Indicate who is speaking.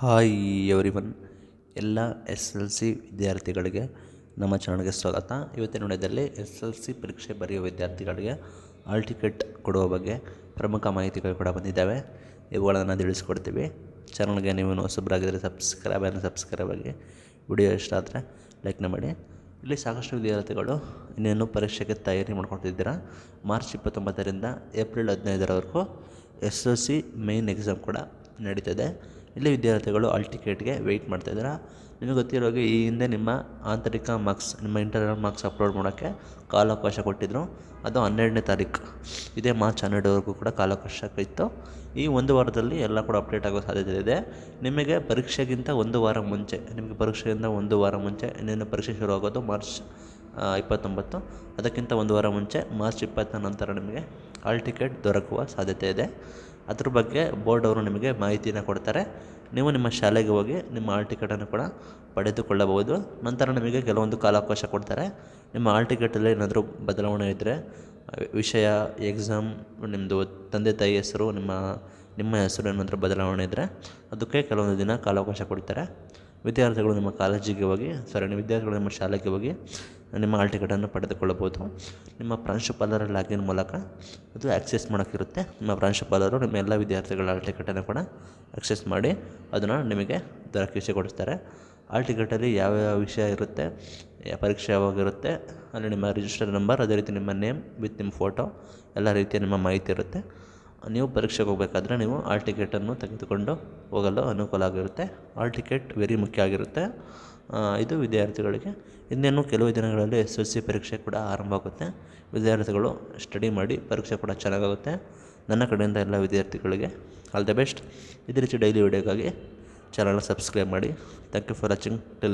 Speaker 1: hi everyone ಎಲ್ಲ S L C ವಿದ್ಯಾರ್ಥಿಗಳಿಗೆ ನಮ್ಮ ಚಾನಲ್ಗೆ ಸ್ವಾಗತ ಇವತ್ತಿನ ನೋಡಿದಲ್ಲಿ ಎಸ್ ಎಲ್ ಸಿ ಪರೀಕ್ಷೆ ಬರೆಯುವ ವಿದ್ಯಾರ್ಥಿಗಳಿಗೆ ಆಲ್ ಟಿಕೆಟ್ ಕೊಡುವ ಬಗ್ಗೆ ಪ್ರಮುಖ ಮಾಹಿತಿಗಳು ಕೂಡ ಬಂದಿದ್ದಾವೆ ಇವುಗಳನ್ನು ತಿಳಿಸ್ಕೊಡ್ತೀವಿ ಚಾನಲ್ಗೆ ನೀವು ಹೊಸಬ್ರಾಗಿದ್ದರೆ ಸಬ್ಸ್ಕ್ರೈಬ್ ಆದರೆ ಸಬ್ಸ್ಕ್ರೈಬ್ ಆಗಿ ವಿಡಿಯೋ ಇಷ್ಟ ಆದರೆ ಲೈಕ್ನ ಮಾಡಿ ಇಲ್ಲಿ ಸಾಕಷ್ಟು ವಿದ್ಯಾರ್ಥಿಗಳು ಇನ್ನೇನು ಪರೀಕ್ಷೆಗೆ ತಯಾರಿ ಮಾಡ್ಕೊಳ್ತಿದ್ದೀರಾ ಮಾರ್ಚ್ ಇಪ್ಪತ್ತೊಂಬತ್ತರಿಂದ ಏಪ್ರಿಲ್ ಹದಿನೈದರವರೆಗೂ S L C main exam ಕೂಡ ನಡೀತದೆ ಇಲ್ಲಿ ವಿದ್ಯಾರ್ಥಿಗಳು ಅಲ್ ಟಿಕೆಟ್ಗೆ ವೆಯ್ಟ್ ಮಾಡ್ತಾಯಿದ್ದಾರೆ ನಿಮಗೆ ಗೊತ್ತಿರೋ ಹಾಗೆ ಈ ಹಿಂದೆ ನಿಮ್ಮ ಆಂತರಿಕ ಮಾರ್ಕ್ಸ್ ನಿಮ್ಮ ಇಂಟರ್ನಲ್ ಮಾರ್ಕ್ಸ್ ಅಪ್ಲೋಡ್ ಮಾಡೋಕ್ಕೆ ಕಾಲಾವಕಾಶ ಕೊಟ್ಟಿದ್ದರು ಅದು ಹನ್ನೆರಡನೇ ತಾರೀಕು ಇದೇ ಮಾರ್ಚ್ ಹನ್ನೆರಡುವರೆಗೂ ಕೂಡ ಕಾಲಾವಕಾಶ ಇತ್ತು ಈ ಒಂದು ವಾರದಲ್ಲಿ ಎಲ್ಲ ಕೂಡ ಅಪ್ಡೇಟ್ ಆಗೋ ಸಾಧ್ಯತೆ ಇದೆ ನಿಮಗೆ ಪರೀಕ್ಷೆಗಿಂತ ಒಂದು ವಾರ ಮುಂಚೆ ನಿಮಗೆ ಪರೀಕ್ಷೆಗಿಂತ ಒಂದು ವಾರ ಮುಂಚೆ ಇನ್ನೇನು ಪರೀಕ್ಷೆ ಶುರು ಆಗೋದು ಮಾರ್ಚ್ ಇಪ್ಪತ್ತೊಂಬತ್ತು ಅದಕ್ಕಿಂತ ಒಂದು ವಾರ ಮುಂಚೆ ಮಾರ್ಚ್ ಇಪ್ಪತ್ತ ನಂತರ ನಿಮಗೆ ಹಾಲ್ ಟಿಕೆಟ್ ದೊರಕುವ ಸಾಧ್ಯತೆ ಇದೆ ಅದ್ರ ಬಗ್ಗೆ ಬೋರ್ಡ್ ಅವರು ನಿಮಗೆ ಮಾಹಿತಿಯನ್ನು ಕೊಡ್ತಾರೆ ನೀವು ನಿಮ್ಮ ಶಾಲೆಗೆ ಹೋಗಿ ನಿಮ್ಮ ಹಾಲ್ ಟಿಕೆಟನ್ನು ಕೂಡ ಪಡೆದುಕೊಳ್ಳಬಹುದು ನಂತರ ನಿಮಗೆ ಕೆಲವೊಂದು ಕಾಲಾವಕಾಶ ಕೊಡ್ತಾರೆ ನಿಮ್ಮ ಹಾಲ್ ಟಿಕೆಟಲ್ಲಿ ಏನಾದರೂ ಬದಲಾವಣೆ ಇದ್ದರೆ ವಿಷಯ ಎಕ್ಸಾಮ್ ನಿಮ್ಮದು ತಂದೆ ತಾಯಿ ಹೆಸರು ನಿಮ್ಮ ನಿಮ್ಮ ಹೆಸರು ಏನಾದರೂ ಬದಲಾವಣೆ ಇದ್ದರೆ ಅದಕ್ಕೆ ಕೆಲವೊಂದು ದಿನ ಕಾಲಾವಕಾಶ ಕೊಡ್ತಾರೆ ವಿದ್ಯಾರ್ಥಿಗಳು ನಿಮ್ಮ ಕಾಲೇಜಿಗೆ ಹೋಗಿ ಸಾರಿ ವಿದ್ಯಾರ್ಥಿಗಳು ನಿಮ್ಮ ಶಾಲೆಗೆ ಹೋಗಿ ನಿಮ್ಮ ಆಲ್ ಟಿಕೆಟನ್ನು ಪಡೆದುಕೊಳ್ಳಬೋದು ನಿಮ್ಮ ಪ್ರಾಂಶುಪಾಲರ ಲಾಗಿನ್ ಮೂಲಕ ಅದು ಆಕ್ಸೆಸ್ ಮಾಡೋಕ್ಕಿರುತ್ತೆ ನಿಮ್ಮ ಪ್ರಾಂಶುಪಾಲರು ನಿಮ್ಮ ಎಲ್ಲ ವಿದ್ಯಾರ್ಥಿಗಳ ಆಲ್ ಟಿಕೆಟನ್ನು ಕೂಡ ಆಕ್ಸೆಸ್ ಮಾಡಿ ಅದನ್ನು ನಿಮಗೆ ಕೊಡಿಸ್ತಾರೆ ಆಲ್ ಟಿಕೆಟಲ್ಲಿ ಯಾವ್ಯಾವ ವಿಷಯ ಇರುತ್ತೆ ಪರೀಕ್ಷೆ ಯಾವಾಗಿರುತ್ತೆ ಅಲ್ಲಿ ನಿಮ್ಮ ರಿಜಿಸ್ಟರ್ ನಂಬರ್ ಅದೇ ರೀತಿ ನಿಮ್ಮ ನೇಮ್ ವಿತ್ ನಿಮ್ಮ ಫೋಟೋ ಎಲ್ಲ ರೀತಿಯ ನಿಮ್ಮ ಮಾಹಿತಿ ಇರುತ್ತೆ ನೀವು ಪರೀಕ್ಷೆಗೆ ಹೋಗಬೇಕಾದ್ರೆ ನೀವು ಆಲ್ ಟಿಕೆಟನ್ನು ತೆಗೆದುಕೊಂಡು ಹೋಗಲು ಅನುಕೂಲ ಆಗಿರುತ್ತೆ ಆಲ್ ಟಿಕೆಟ್ ವೆರಿ ಮುಖ್ಯ ಆಗಿರುತ್ತೆ ಇದು ವಿದ್ಯಾರ್ಥಿಗಳಿಗೆ ಇನ್ನೇನು ಕೆಲವು ದಿನಗಳಲ್ಲಿ ಎಸ್ ಎಲ್ ಸಿ ಪರೀಕ್ಷೆ ಕೂಡ ಆರಂಭ ಆಗುತ್ತೆ ವಿದ್ಯಾರ್ಥಿಗಳು ಸ್ಟಡಿ ಮಾಡಿ ಪರೀಕ್ಷೆ ಕೂಡ ಚೆನ್ನಾಗಾಗುತ್ತೆ ನನ್ನ ಕಡೆಯಿಂದ ಎಲ್ಲ ವಿದ್ಯಾರ್ಥಿಗಳಿಗೆ ಆಲ್ ದ ಬೆಸ್ಟ್ ಇದೇ ರೀತಿ ಡೈಲಿ ವಿಡಿಯೋಗಾಗಿ ಚಾನಲ್ನ ಸಬ್ಸ್ಕ್ರೈಬ್ ಮಾಡಿ thank you for watching tell